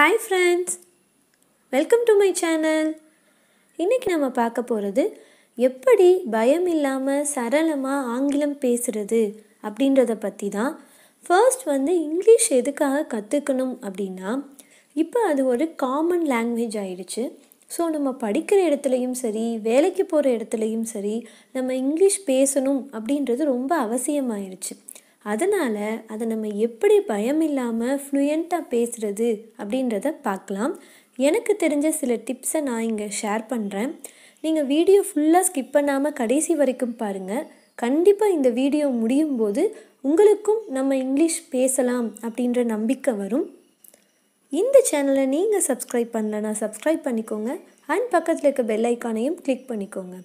hi friends welcome to my channel இன்றைக்கி நம்ம பார்க்க போகிறது எப்படி பயம் இல்லாமல் சரளமாக ஆங்கிலம் பேசுகிறது அப்படின்றத பற்றி தான் ஃபர்ஸ்ட் வந்து இங்கிலீஷ் எதுக்காக கற்றுக்கணும் அப்படின்னா இப்போ அது ஒரு காமன் லாங்குவேஜ் ஆயிடுச்சு ஸோ நம்ம படிக்கிற இடத்துலையும் சரி வேலைக்கு போகிற இடத்துலையும் சரி நம்ம இங்கிலீஷ் பேசணும் அப்படின்றது ரொம்ப அவசியமாயிருச்சு அதனால் அதை நம்ம எப்படி பயம் இல்லாமல் ஃப்ளூயண்ட்டாக பேசுகிறது அப்படின்றத பார்க்கலாம் எனக்கு தெரிஞ்ச சில டிப்ஸை நான் இங்கே ஷேர் பண்ணுறேன் நீங்கள் வீடியோ ஃபுல்லாக ஸ்கிப் பண்ணாமல் கடைசி வரைக்கும் பாருங்கள் கண்டிப்பாக இந்த வீடியோ முடியும் போது உங்களுக்கும் நம்ம இங்கிலீஷ் பேசலாம் அப்படின்ற நம்பிக்கை வரும் இந்த சேனலை நீங்கள் சப்ஸ்கிரைப் பண்ணலன்னா சப்ஸ்கிரைப் பண்ணிக்கோங்க அண்ட் பக்கத்தில் இருக்க பெல் ஐக்கானையும் கிளிக் பண்ணிக்கோங்க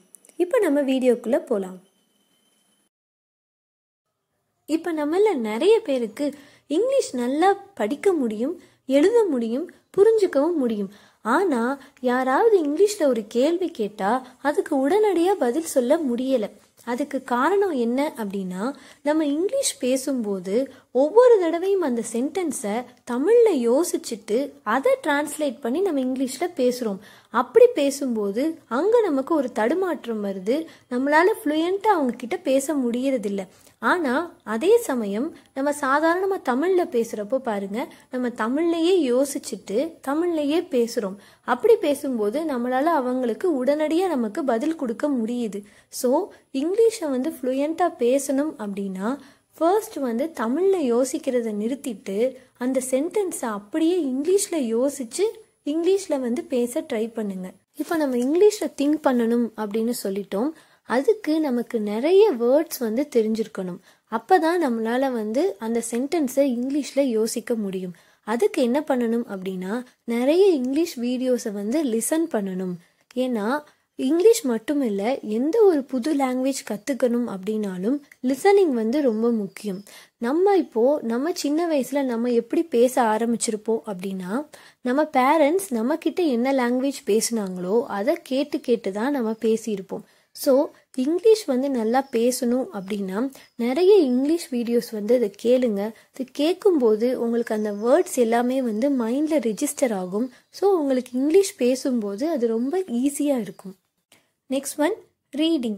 இப்போ நம்ம வீடியோக்குள்ளே போகலாம் இப்போ நம்மள நிறைய பேருக்கு இங்கிலீஷ் நல்லா படிக்க முடியும் எழுத முடியும் புரிஞ்சுக்கவும் முடியும் ஆனால் யாராவது இங்கிலீஷில் ஒரு கேள்வி கேட்டால் அதுக்கு உடனடியாக பதில் சொல்ல முடியலை அதுக்கு காரணம் என்ன அப்படின்னா நம்ம இங்கிலீஷ் பேசும்போது ஒவ்வொரு தடவையும் அந்த சென்டென்ஸை தமிழில் யோசிச்சுட்டு அதை டிரான்ஸ்லேட் பண்ணி நம்ம இங்கிலீஷில் பேசுகிறோம் அப்படி பேசும்போது அங்கே நமக்கு ஒரு தடுமாற்றம் வருது நம்மளால் ஃப்ளூயண்ட்டாக அவங்கக்கிட்ட பேச முடியறதில்ல ஆனால் அதே சமயம் நம்ம சாதாரணமாக தமிழில் பேசுகிறப்போ பாருங்கள் நம்ம தமிழ்லையே யோசிச்சுட்டு தமிழ்லையே பேசுகிறோம் அப்படி பேசும்போது நம்மளால் அவங்களுக்கு உடனடியாக நமக்கு பதில் கொடுக்க முடியுது ஸோ இங்கிலீஷை வந்து ஃப்ளூயண்ட்டாக பேசணும் அப்படின்னா ஃபர்ஸ்ட் வந்து தமிழில் யோசிக்கிறத நிறுத்திட்டு அந்த சென்டென்ஸை அப்படியே இங்கிலீஷில் யோசித்து இங்கிலீஷில் வந்து பேச ட்ரை பண்ணுங்கள் இப்போ நம்ம இங்கிலீஷில் திங்க் பண்ணணும் அப்படின்னு சொல்லிட்டோம் அதுக்கு நமக்கு நிறைய வேர்ட்ஸ் வந்து தெரிஞ்சிருக்கணும் அப்போ தான் நம்மளால் வந்து அந்த சென்டென்ஸை இங்கிலீஷில் யோசிக்க முடியும் அதுக்கு என்ன பண்ணணும் அப்படின்னா நிறைய இங்கிலீஷ் வீடியோஸை வந்து லிசன் பண்ணணும் ஏன்னா இங்கிலீஷ் மட்டும் இல்லை எந்த ஒரு புது லாங்குவேஜ் கற்றுக்கணும் அப்படின்னாலும் லிசனிங் வந்து ரொம்ப முக்கியம் நம்ம இப்போது நம்ம சின்ன வயசில் நம்ம எப்படி பேச ஆரம்பிச்சிருப்போம் அப்படின்னா நம்ம பேரண்ட்ஸ் நம்மக்கிட்ட என்ன லாங்குவேஜ் பேசுனாங்களோ அதை கேட்டு கேட்டு தான் நம்ம பேசியிருப்போம் ஸோ இங்கிலீஷ் வந்து நல்லா பேசணும் அப்படின்னா நிறைய இங்கிலீஷ் வீடியோஸ் வந்து அதை கேளுங்க இது கேட்கும்போது உங்களுக்கு அந்த வேர்ட்ஸ் எல்லாமே வந்து மைண்டில் ரிஜிஸ்டர் ஆகும் ஸோ உங்களுக்கு இங்கிலீஷ் பேசும்போது அது ரொம்ப ஈஸியாக இருக்கும் நெக்ஸ்ட் ஒன் ரீடிங்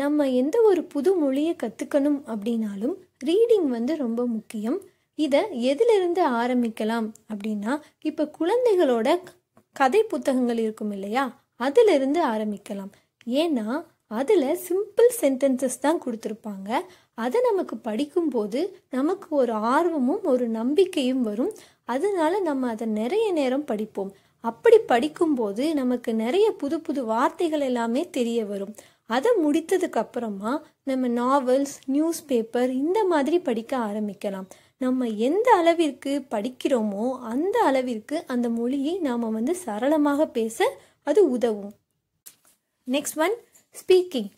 நம்ம எந்த ஒரு புது மொழியை கற்றுக்கணும் அப்படின்னாலும் ரீடிங் வந்து ரொம்ப முக்கியம் இதை எதிலிருந்து ஆரம்பிக்கலாம் அப்படின்னா இப்போ குழந்தைகளோட கதை புத்தகங்கள் இருக்கும் இல்லையா அதிலிருந்து ஆரம்பிக்கலாம் ஏன்னா அதில் சிம்பிள் சென்டென்சஸ் தான் கொடுத்துருப்பாங்க அதை நமக்கு படிக்கும்போது நமக்கு ஒரு ஆர்வமும் ஒரு நம்பிக்கையும் வரும் அதனால நம்ம அதை நிறைய நேரம் படிப்போம் அப்படி படிக்கும்போது நமக்கு நிறைய புது புது வார்த்தைகள் எல்லாமே தெரிய வரும் அதை முடித்ததுக்கு அப்புறமா நம்ம நாவல்ஸ் நியூஸ் பேப்பர் இந்த மாதிரி படிக்க ஆரம்பிக்கலாம் நம்ம எந்த அளவிற்கு படிக்கிறோமோ அந்த அளவிற்கு அந்த மொழியை நாம் வந்து சரளமாக பேச அது உதவும் நெக்ஸ்ட் ஒன் ஸ்பீக்கிங்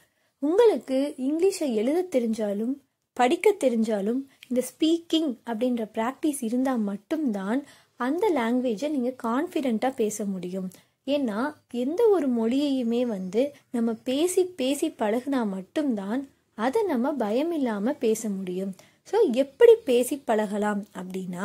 உங்களுக்கு இங்கிலீஷை எழுத தெரிஞ்சாலும் படிக்க தெரிஞ்சாலும் இந்த ஸ்பீக்கிங் அப்படின்ற ப்ராக்டிஸ் இருந்தால் மட்டும்தான் அந்த லாங்குவேஜை நீங்கள் கான்ஃபிடெண்ட்டாக பேச முடியும் ஏன்னா எந்த ஒரு மொழியையுமே வந்து நம்ம பேசி பேசி பழகுனா மட்டும்தான் அதை நம்ம பயம் இல்லாமல் பேச முடியும் ஸோ எப்படி பேசி பழகலாம் அப்படின்னா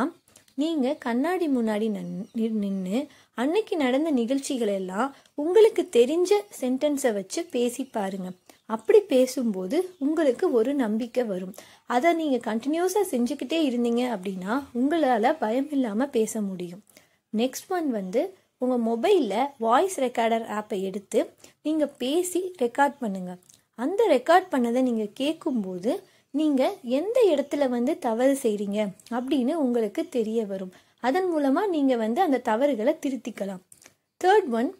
நீங்கள் கண்ணாடி முன்னாடி நின் நின்று அன்னைக்கு நடந்த நிகழ்ச்சிகளெல்லாம் உங்களுக்கு தெரிஞ்ச சென்டென்ஸை வச்சு பேசி பாருங்கள் அப்படி பேசும்போது உங்களுக்கு ஒரு நம்பிக்கை வரும் அதை நீங்கள் கண்டினியூஸாக செஞ்சுக்கிட்டே இருந்தீங்க அப்படின்னா உங்களால் பயம் இல்லாமல் பேச முடியும் நெக்ஸ்ட் ஒன் வந்து உங்கள் மொபைலில் வாய்ஸ் ரெக்கார்டர் ஆப்பை எடுத்து நீங்கள் பேசி ரெக்கார்ட் பண்ணுங்கள் அந்த ரெக்கார்ட் பண்ணதை நீங்கள் கேட்கும்போது நீங்கள் எந்த இடத்துல வந்து தவறு செய்கிறீங்க அப்படின்னு உங்களுக்கு தெரிய வரும் அதன் மூலமாக நீங்கள் வந்து அந்த தவறுகளை திருத்திக்கலாம் தேர்ட் ஒன்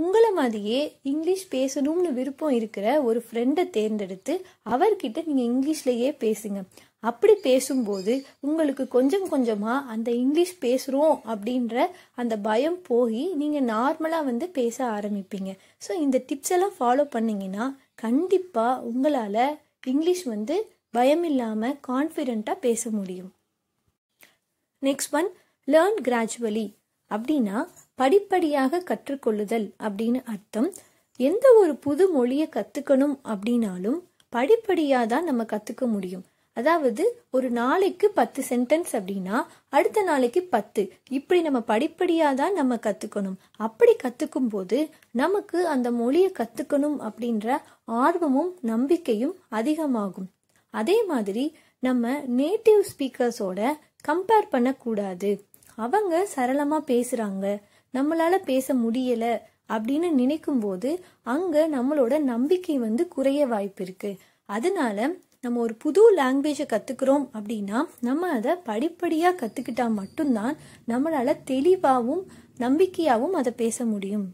உங்களை மாதிரியே இங்கிலீஷ் பேசணும்னு விருப்பம் இருக்கிற ஒரு ஃப்ரெண்டை தேர்ந்தெடுத்து அவர்கிட்ட நீங்கள் இங்கிலீஷ்லேயே பேசுங்க அப்படி பேசும்போது உங்களுக்கு கொஞ்சம் கொஞ்சமாக அந்த இங்கிலீஷ் பேசுகிறோம் அப்படின்ற அந்த பயம் போய் நீங்கள் நார்மலாக வந்து பேச ஆரம்பிப்பீங்க ஸோ இந்த டிப்ஸ் எல்லாம் ஃபாலோ பண்ணிங்கன்னா கண்டிப்பாக உங்களால் இங்கிலீஷ் வந்து பயம் இல்லாமல் கான்ஃபிடெண்ட்டாக பேச முடியும் நெக்ஸ்ட் ஒன் லேர்ன் கிராஜுவலி அப்படின்னா படிப்படியாக கற்றுக்கொள்ளுதல் அப்படின்னு அர்த்தம் எந்த ஒரு புது மொழியை கற்றுக்கணும் அப்படின்னாலும் படிப்படியாக தான் நம்ம கற்றுக்க முடியும் அதாவது ஒரு நாளைக்கு பத்து சென்டென்ஸ் அப்படின்னா அடுத்த நாளைக்கு பத்து இப்படி நம்ம படிப்படியாக தான் நம்ம கற்றுக்கணும் அப்படி கற்றுக்கும் போது நமக்கு அந்த மொழியை கற்றுக்கணும் அப்படின்ற ஆர்வமும் நம்பிக்கையும் அதிகமாகும் அதே மாதிரி நம்ம நேட்டிவ் ஸ்பீக்கர்ஸோட கம்பேர் பண்ணக்கூடாது அவங்க சரளமாக பேசுகிறாங்க நம்மளால் பேச முடியல அப்படின்னு நினைக்கும் போது அங்கே நம்மளோட நம்பிக்கை வந்து குறைய வாய்ப்பு இருக்கு அதனால நம்ம ஒரு புது லாங்குவேஜை கற்றுக்குறோம் அப்படின்னா நம்ம அதை படிப்படியாக கற்றுக்கிட்டா மட்டும்தான் நம்மளால தெளிவாகவும் நம்பிக்கையாகவும் அதை பேச முடியும்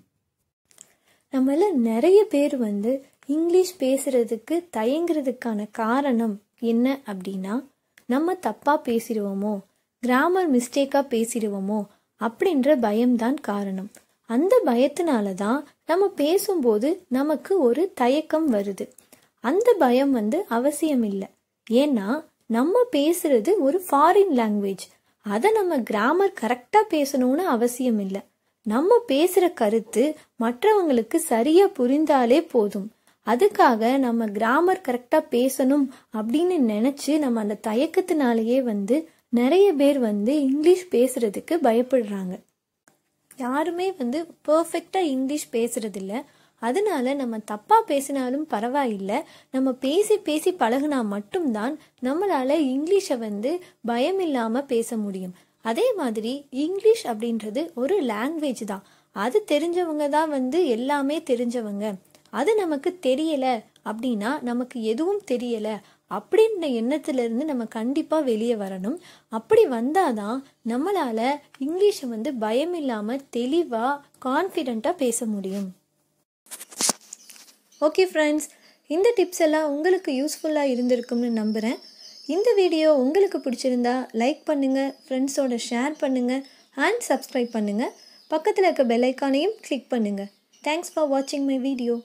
நம்மள நிறைய பேர் வந்து இங்கிலீஷ் பேசுறதுக்கு தயங்குறதுக்கான காரணம் என்ன அப்படின்னா நம்ம தப்பாக பேசிடுவோமோ கிராமர் மிஸ்டேக்காக பேசிடுவோமோ அப்படின்ற பயம்தான் காரணம் அந்த பயத்தினால தான் நம்ம பேசும்போது நமக்கு ஒரு தயக்கம் வருது அந்த பயம் வந்து அவசியம் இல்லை ஏன்னா நம்ம பேசுறது ஒரு ஃபாரின் லாங்குவேஜ் அதை நம்ம கிராமர் கரெக்டாக பேசணும்னு அவசியம் இல்லை நம்ம பேசுகிற கருத்து மற்றவங்களுக்கு சரியாக புரிந்தாலே போதும் அதுக்காக நம்ம கிராமர் கரெக்டாக பேசணும் அப்படின்னு நினச்சி நம்ம அந்த தயக்கத்தினாலேயே வந்து நிறைய பேர் வந்து இங்கிலீஷ் பேசுகிறதுக்கு பயப்படுறாங்க யாருமே வந்து பர்ஃபெக்டா இங்கிலீஷ் பேசுகிறதில்ல அதனால நம்ம தப்பாக பேசினாலும் பரவாயில்லை நம்ம பேசி பேசி பழகினா மட்டும்தான் நம்மளால் இங்கிலீஷை வந்து பயம் பேச முடியும் அதே மாதிரி இங்கிலீஷ் அப்படின்றது ஒரு லாங்குவேஜ் தான் அது தெரிஞ்சவங்க தான் வந்து எல்லாமே தெரிஞ்சவங்க அது நமக்கு தெரியலை அப்படின்னா நமக்கு எதுவும் தெரியலை அப்படின்ற எண்ணத்துலேருந்து நம்ம கண்டிப்பாக வெளியே வரணும் அப்படி வந்தால் தான் நம்மளால் இங்கிலீஷை வந்து பயம் இல்லாமல் தெளிவாக கான்ஃபிடெண்ட்டாக பேச முடியும் ஓகே ஃப்ரெண்ட்ஸ் இந்த டிப்ஸ் எல்லாம் உங்களுக்கு யூஸ்ஃபுல்லாக இருந்திருக்கும்னு நம்புகிறேன் இந்த வீடியோ உங்களுக்கு பிடிச்சிருந்தா லைக் பண்ணுங்கள் ஃப்ரெண்ட்ஸோட ஷேர் பண்ணுங்கள் அண்ட் சப்ஸ்கிரைப் பண்ணுங்கள் பக்கத்தில் இருக்க பெல் ஐக்கானையும் கிளிக் பண்ணுங்கள் தேங்க்ஸ் ஃபார் வாட்சிங் மை வீடியோ